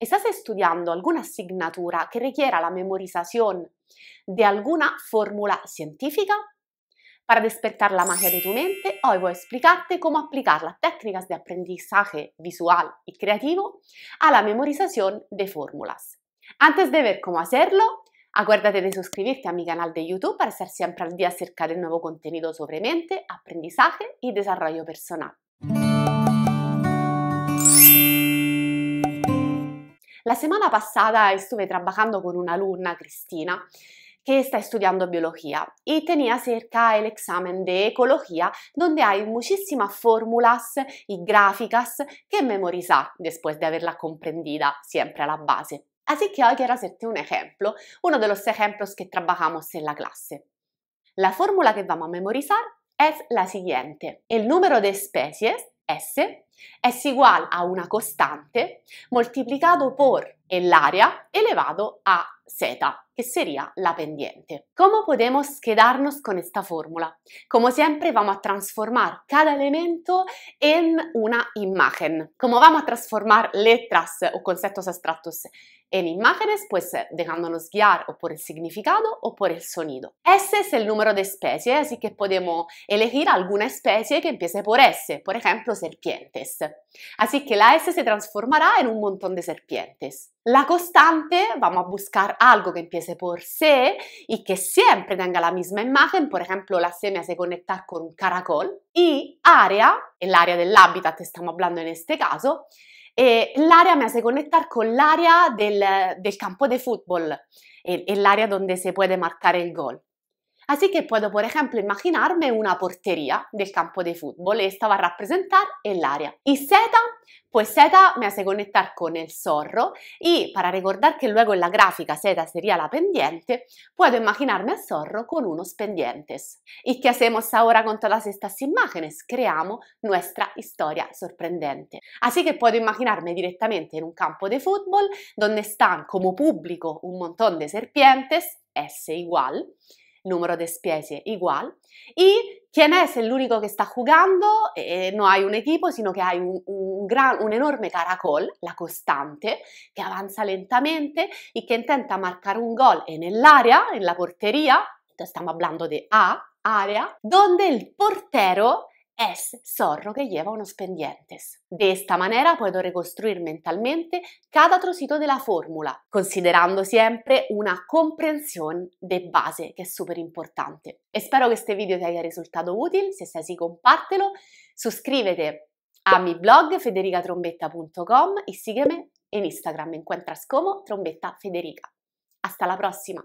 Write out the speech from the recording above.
Estás estudiando alguna asignatura que requiera la memorización de alguna fórmula científica? Para despertar la magia de tu mente, hoy voy a explicarte cómo aplicar las técnicas de aprendizaje visual y creativo a la memorización de fórmulas. Antes de ver cómo hacerlo, acuérdate de suscribirte a mi canal de YouTube para estar siempre al día acerca del nuevo contenido sobre mente, aprendizaje y desarrollo personal. La settimana passata estuve trabajando con un'alunna, Cristina, che sta studiando biologia e tenia cerca el di ecologia dove hai hay formule, fórmulas y che memorizza dopo después de haberla comprendida siempre base. Así que hoy quiero hacerte un ejemplo, uno de los ejemplos que trabajamos en la clase. La fórmula que vamos a memorizar es la siguiente. El número de especies, S, è uguale a una costante moltiplicado por l'area elevato a zeta, che sería la pendiente. Come possiamo quedarnos con questa fórmula? Come sempre, vamos a transformar cada elemento en una imagen. Come vamos a transformar letras o conceptos abstractos in imágenes, pues eh, dejándonos guiar o por el significado o por el sonido. S es el número de especies, así que podemos elegir alguna especie que empiece por S, por ejemplo, serpientes. Así que la S se transformará en un montón de serpientes. La constante, vamos a buscar algo que empiece por C y que siempre tenga la misma imagen, por ejemplo, la s me hace conectar con un caracol. Y área, el área del hábitat estamos hablando en este caso, eh, el área me hace conectar con l'area del, del, campo de fútbol, el área donde se puede marcar el gol. Así que puedo, por ejemplo, imaginarme una portería del campo de fútbol. Esta va a representar el área. Y seta? pues seta me hace conectar con el zorro. Y para recordar que luego en la gráfica seta sería la pendiente, puedo imaginarme al zorro con unos pendientes. ¿Y qué hacemos ahora con todas estas imágenes? Creamos nuestra historia sorprendente. Así que puedo imaginarme directamente en un campo de fútbol donde están como público un montón de serpientes, S igual, número de especie igual. Y quién es el único que está jugando, eh, no hay un equipo, sino que hay un, gran, un enorme caracol, la constante. que avanza lentamente y que intenta marcar un gol en el área, en la portería, estamos hablando de A, área, donde el portero es zorro che lleva unos pendientes. De esta manera puedo reconstruir mentalmente cada trocito de la fórmula, considerando siempre una comprensión de base que es súper importante. Espero que este video te haya resultado útil, si es así compártelo, suscríbete a mi blog federicatrombetta.com y sígueme en Instagram, me encuentras como Trombetta Federica. Hasta la próxima.